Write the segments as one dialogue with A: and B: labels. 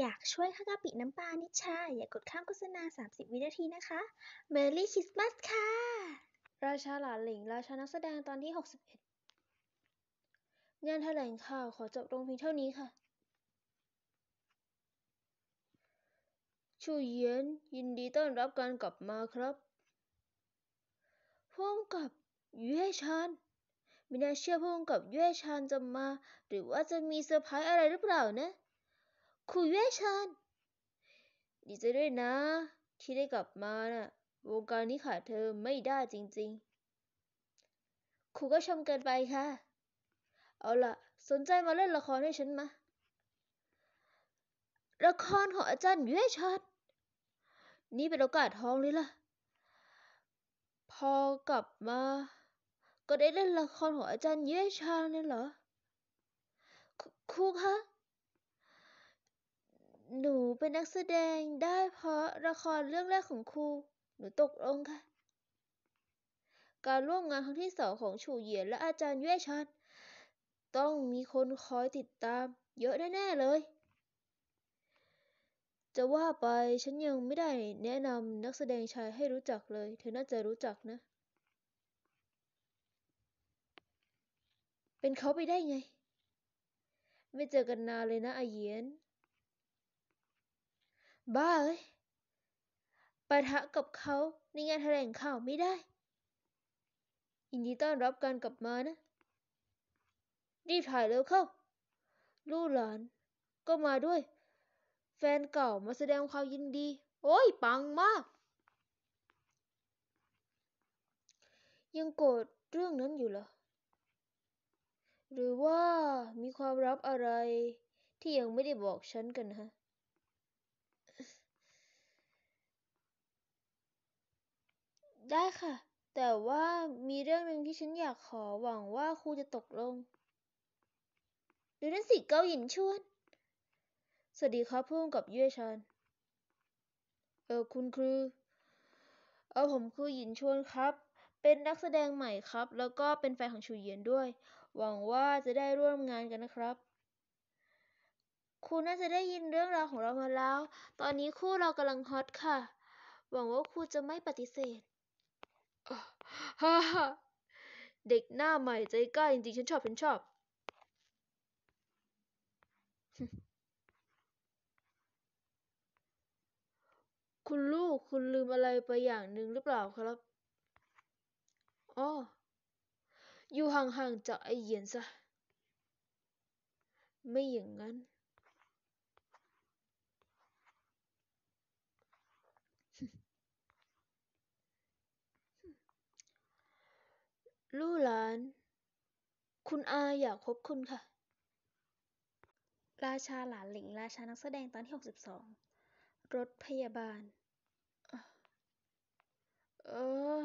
A: อยากช่วยข้ากะปิน้ำปลานิชาอย่ากกดข้ามโฆษณา 30 วินาทีนะคะเมอรี่คริสต์มาสค่ะ ราชาหลานหลิง ราชานักแสดงตอนที่ 61 งานแถลงข่าวขอจบลงเพียงเท่านี้ค่ะ ชูเยียนยินดีต้อนรับการกลับมาครับพ่วงกับเย่ชานไม่น่าเชื่อพ่วงกับเย่ชานจะมา หรือว่าจะมีเซอร์ไพรส์อะไรหรือเปล่านะคุยเวชันดีใจด้วยนะที่ได้กลับมานะ่ะ วงการนี้ขาดเธอไม่ได้จริงๆครูก็ชมเกินไปค่ะ เอาล่ะสนใจมาเล่นละครให้ฉันมาละครของอาจารย์เวชันนี่เป็นโอกาสทองเลยล่ะ พอกลับมา ก็ได้เล่นละครของอาจารย์เยชาเนี่ยเหรอครูคะหนูเป็นนักแสดงได้เพราะละครเรื่องแรกของครูหนูตกลงค่ะ การร่วมงานครั้งที่สองของชูเหยียนและอาจารย์เย่ชันต้องมีคนคอยติดตามเยอะแน่ๆเลย จะว่าไป ฉันยังไม่ได้แนะนำนักแสดงชายให้รู้จักเลย เธอน่าจะรู้จักนะ เป็นเขาไปได้ไงไม่เจอกันนานเลยนะอาเยียนบ้าเ้ยปะทะกับเขาในงานแถลงข่าวไม่ได้ยินดีต้อนรับการกลับมานะ รีบถ่ายเร็วเข้า ลูกหลานก็มาด้วย แฟนเก่ามาแสดงความยินดี โอ้ย ปังมาก ยังโกรธเรื่องนั้นอยู่เหรอ หรือว่ามีความลับอะไรที่ยังไม่ได้บอกฉันกันฮะได้ค่ะ แต่ว่ามีเรื่องหนึ่งที่ฉันอยากขอหวังว่าครูจะตกลงดูนั่นสิเกาหยินชวน สวัสดีครับพุ่มกับเย่ชาน เออคุณคือเออผมคือหยินชวนครับ เป็นนักแสดงใหม่ครับ แล้วก็เป็นแฟนของชูเยียนด้วย หวังว่าจะได้ร่วมงานกันนะครับคุณน่าจะได้ยินเรื่องราวของเรามาแล้ว ตอนนี้คู่เรากำลังฮอตค่ะ หวังว่าคุณจะไม่ปฏิเสธฮ่าเด็กหน้าใหม่ใจกล้าจริงๆ ฉันชอบฉันชอบ คุณลูกคุณลืมอะไรไปอย่างหนึ่งหรือเปล่าครับอ๋ออยู่ห่างๆจากไอเหยียนซะ ไม่อย่างนั้นลู่หลาน คุณอาอยากพบคุณค่ะ ราชาหลานหลิง ราชานักแสดงตอนที่หกสสิบอง รถพยาบาล เออ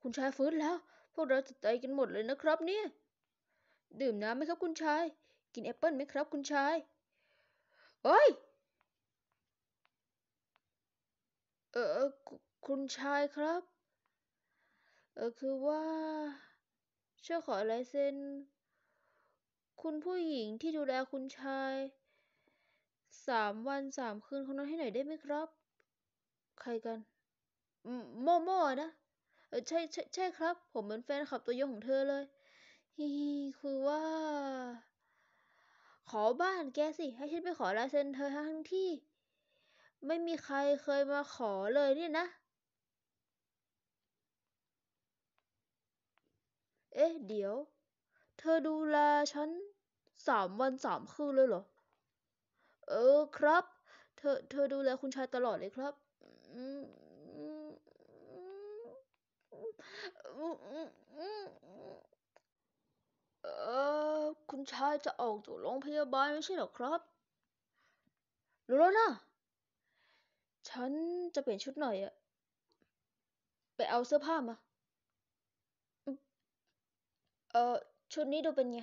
A: คุณชายฟื้นแล้ว พวกเราจะตายกันหมดเลยนะครับเนี่ย ดื่มน้ำไหมครับคุณชาย กินแอปเปิ้ลไหมครับคุณชาย เฮ้ย เออ คุณชายครับเออคือว่าช่วยขอลายเซ็นคุณผู้หญิงที่ดูแลคุณชายสามวันสามคืนคนนั้นให้หน่อยได้ไหมครับ ใครกันโมโม่นะเออใช่ใช่ใช่ครับ ผมเป็นแฟนขับตัวยงของเธอเลยฮิคือว่า ขอบ้านแกสิ ให้ฉันไปขอลายเซ็นเธอทั้งที่ ไม่มีใครเคยมาขอเลยเนี่ยนะเอ๊ะ เดี๋ยว เธอดูแลฉันสามวันสามคืนเลยเหรอ เออครับ เธอเธอดูแลคุณชายตลอดเลยครับเออคุณชายจะออกจากโรงพยาบาลไม่ใช่เหรอครับรู้แล้วนะ ฉันจะเปลี่ยนชุดหน่อยอะไปเอาเสื้อผ้ามาเออชุดนี้ดูเป็นไง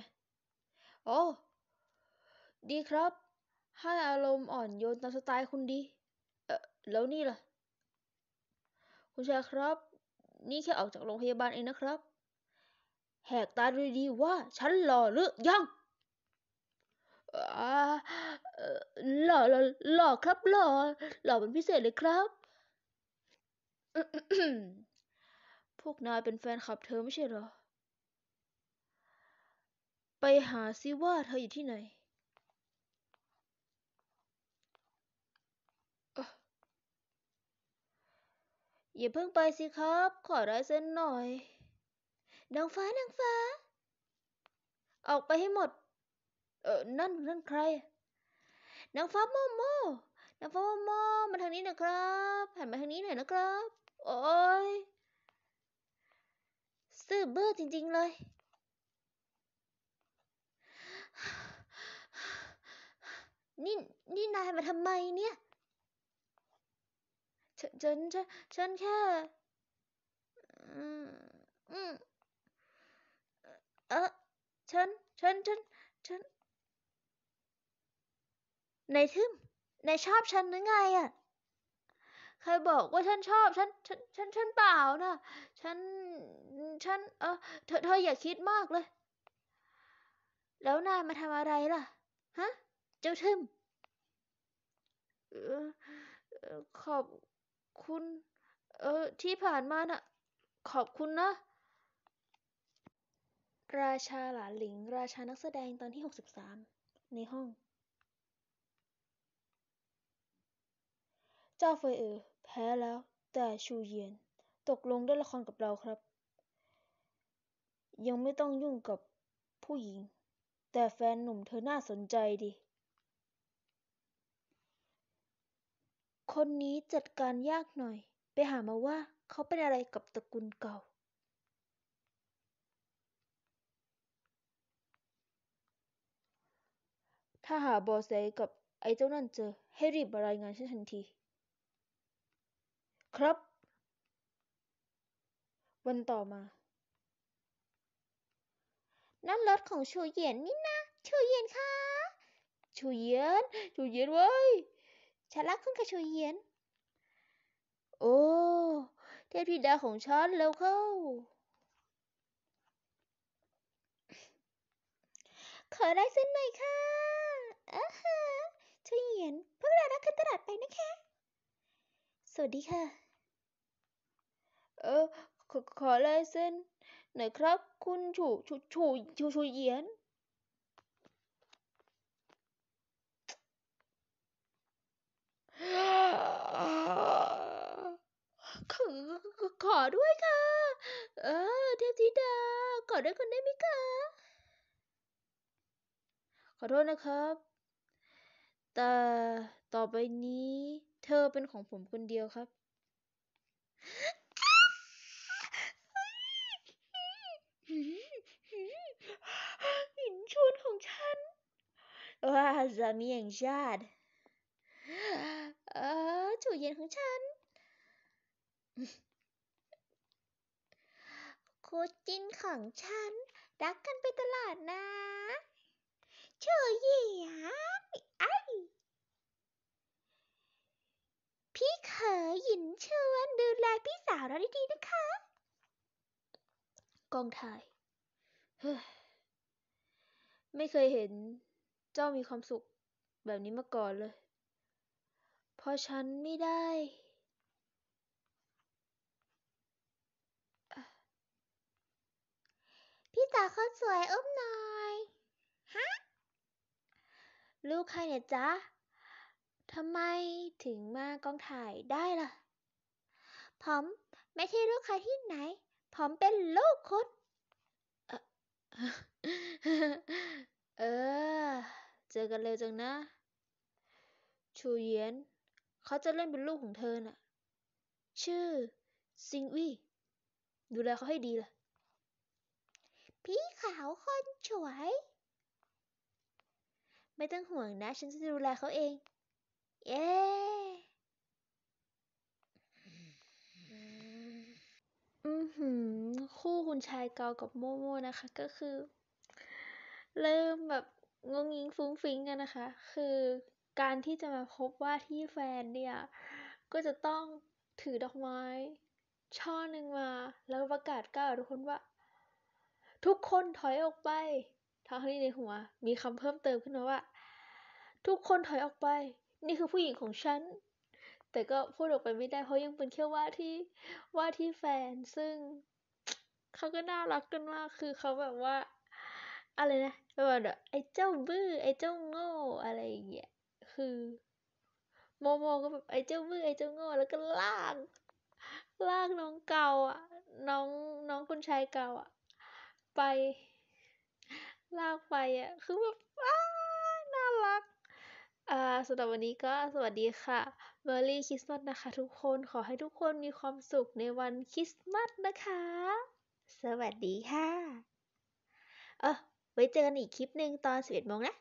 A: โอ้ ดีครับ ให้อารมณ์อ่อนโยนตามสไตล์คุณดี เออแล้วนี่ล่ะ คุณชายครับ นี่แค่ออกจากโรงพยาบาลเองนะครับ แหกตาดูดีว่า ฉันหล่อหรือ ยังหล่อหล่อหล่อครับหล่อ หล่อเป็นพิเศษเลยครับ พวกนายเป็นแฟนคลับเธอไม่ใช่เหรอไปหาซิว่าเธออยู่ที่ไหน อย่าเพิ่งไปสิครับ ขอ้ายเซ็นหน่อย นางฟ้า นางฟ้า ออกไปให้หมด เออนั่นนั่นใคร นางฟ้าโมโมนางฟ้าโมโมมาทางนี้นะครับหันมาทางนี้หน่อยนะครับ โอ้ยซื่อเบื่อจริง ๆเลยนี่นี่นายมาทำไมเนี่ยฉันฉันฉันฉันแค่ อืมอืมเออฉันฉันฉันฉันนายทึมนายชอบฉันหรือไง อ่ะใครบอกว่าฉันชอบฉันฉันฉันฉันเปล่านะ ฉัน ฉันเออเธอเธออย่าคิดมากเลย แล้วนายมาทำอะไรล่ะ ฮะเจ้าทึมขอบคุณ เออ ที่ผ่านมานะ่ะขอบคุณนะ ราชาหลานหลิง ราชานักแสดงตอนที่ 63 ในห้อง เจ้าเฟยเออ แพ้แล้วแต่ชูเยียนตกลงได้ละครกับเราครับ ยังไม่ต้องยุ่งกับผู้หญิง แต่แฟนหนุ่มเธอน่าสนใจดีคนนี้จัดการยากหน่อย ไปหามาว่าเขาเป็นอะไรกับตระกูลเก่า ถ้าหาบอสเซกับไอ้เจ้านั่นเจอให้รีบรายงานฉันทันที ครับ วันต่อมานั่นรถของชูเยียนนี่นะ ชูเยียนคะ ชูเยียนชูเยียนเว้ยฉันรักคุณกระชูเยียนโอ้ เทพธิดาของฉันเล็วเข้า ขอได้เส้นหน่อยค่ะอ้าฮะชูเยียนพวกเรารักกันตลอดไปนะคะสวัสดีค่ะ เออขอขอลายเส้นหน่อยครับคุณชูชูชูชูชูเยียนด้วยกันได้ไหมคะขอโทษนะครับ แต่ต่อไปนี้เธอเป็นของผมคนเดียวครับ หินชวนของฉัน ว่าจะมีแห่งชาติเออจู่เย็นของฉันคู่จิ้นของฉันรักกันไปตลอดนะชยเยียนไอพี่เขยหยินเชิญดูแลพี่สาวเราดี ๆ นะคะกองถ่ายไม่เคยเห็นเจ้ามีความสุขแบบนี้มาก่อนเลย เพราะฉันไม่ได้พี่จ๋าคนสวยอุ้มหน่อยฮะ ลูกใครเนี่ยจ๊ะทำไมถึงมากองถ่ายได้ล่ะ ผม ไม่ใช่ลูกใครที่ไหน ผมเป็นลูกคุณเออ เจอกันเร็วจังนะ ชูเยียน เขาจะเล่นเป็นลูกของเธอน่ะ ชื่อ ซิงวี่ดูแลเขาให้ดีล่ะพี่ขาวคนสวย ไม่ต้องห่วงนะ ฉันจะดูแลเขาเอง เย้ อือหือคู่คุณชายเกากับโมโมนะคะ ก็คือ เริ่มแบบงงยิงฟุ้งฟิ้งกันนะคะ คือการที่จะมาพบว่าที่แฟนเนี่ย ก็จะต้องถือดอกไม้ช่อหนึ่งมา แล้วประกาศก้าวทุกคนว่าทุกคนถอยออกไปทั้งที่ในหัวมีคำเพิ่มเติมขึ้นมาว่า ทุกคนถอยออกไป นี่คือผู้หญิงของฉันแต่ก็พูดออกไปไม่ได้เพราะยังเป็นแค่ว่าที่ว่าที่แฟนซึ่งเขาก็น่ารักกันมากคือเขาแบบว่า อะไรนะแบบไอ้เจ้าบื้อไอ้เจ้าโง่อะไรอย่างเงี้ยคือโมโมก็แบบไอ้เจ้าบือไอ้เจ้าโง่แล้วก็ลากลากน้องเก่าอ่ะ น้องน้องคนชายเก่า อ่ะไปลากไปอ่ะคือแบบน่ารักอ่าสำหรับวันนี้ก็สวัสดีค่ะม e รี่คริสต์มาสนะคะ ทุกคน ขอให้ทุกคนมีความสุขในวันคริสต์มาสนะคะ สวัสดีค่ะ เออไว้เจอกันอีกคลิปหนึ่งตอน11โมงนะ